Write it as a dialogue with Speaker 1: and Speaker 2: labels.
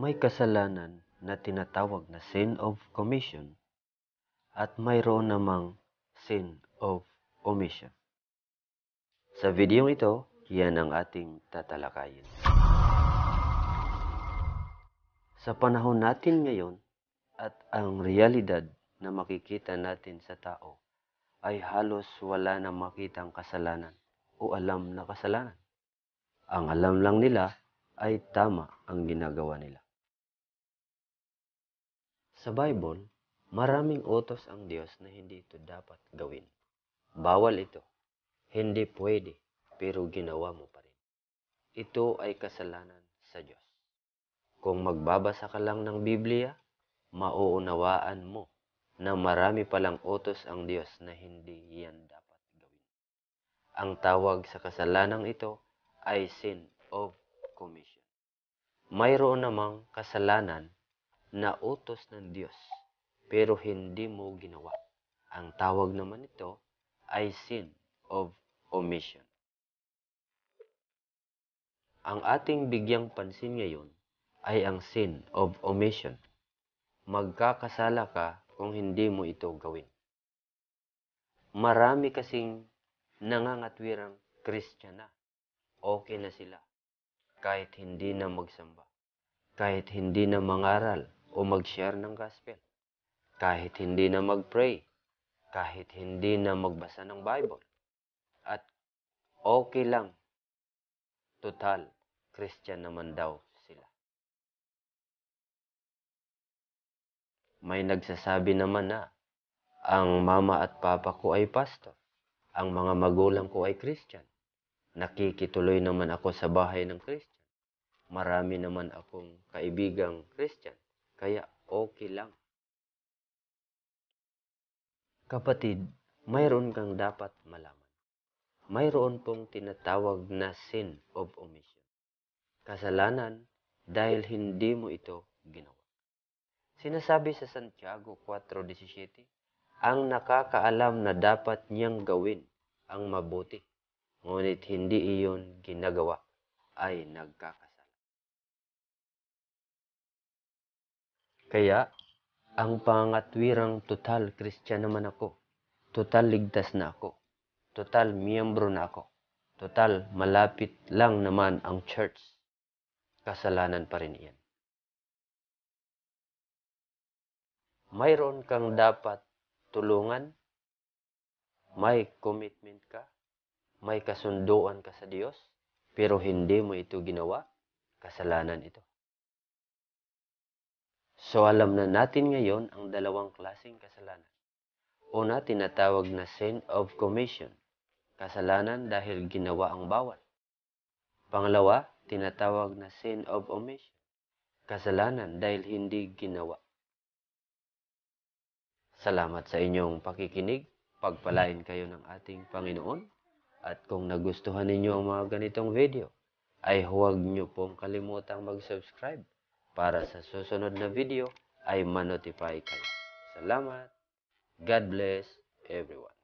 Speaker 1: may kasalanan na tinatawag na sin of commission at mayroon namang sin of omission. Sa video ito, yan ang ating tatalakayin. Sa panahon natin ngayon at ang realidad na makikita natin sa tao ay halos wala na makitang kasalanan o alam na kasalanan. Ang alam lang nila ay tama ang ginagawa nila. Sa Bible, maraming utos ang Diyos na hindi ito dapat gawin. Bawal ito. Hindi pwede, pero ginawa mo pa rin. Ito ay kasalanan sa Diyos. Kung magbabasa ka lang ng Biblia, mauunawaan mo na marami palang utos ang Diyos na hindi yan dapat gawin. Ang tawag sa kasalanang ito ay sin of commission. Mayroon namang kasalanan na utos ng Diyos, pero hindi mo ginawa. Ang tawag naman ito ay sin of omission. Ang ating bigyang pansin ngayon ay ang sin of omission. Magkakasala ka kung hindi mo ito gawin. Marami kasing nangangatwirang Kristiyana. na. Okay na sila. Kahit hindi na magsamba. Kahit hindi na mangaral o mag-share ng gospel. Kahit hindi na mag-pray. Kahit hindi na magbasa ng Bible. At okay lang. Total, Christian naman daw sila. May nagsasabi naman na ang mama at papa ko ay pastor. Ang mga magulang ko ay Christian. Nakikituloy naman ako sa bahay ng Christian. Marami naman akong kaibigang Christian. Kaya okay lang. Kapatid, mayroon kang dapat malaman. Mayroon pong tinatawag na sin of omission. Kasalanan dahil hindi mo ito ginawa. Sinasabi sa Santiago 4.17, ang nakakaalam na dapat niyang gawin ang mabuti, ngunit hindi iyon ginagawa ay nagkakasala. Kaya, ang pangatwirang total Kristiyan naman ako. Total ligtas na ako. Total miyembro na ako. Total malapit lang naman ang church. Kasalanan pa rin iyan. Mayroon kang dapat tulungan. May commitment ka. May kasunduan ka sa Diyos. Pero hindi mo ito ginawa. Kasalanan ito. So alam na natin ngayon ang dalawang klasing kasalanan. Una, tinatawag na sin of commission, kasalanan dahil ginawa ang bawal. Pangalawa, tinatawag na sin of omission, kasalanan dahil hindi ginawa. Salamat sa inyong pakikinig. Pagpalain kayo ng ating Panginoon. At kung nagustuhan ninyo ang mga ganitong video, ay huwag nyo pong kalimutang mag-subscribe para sa susunod na video ay manotify kayo. Salamat. God bless everyone.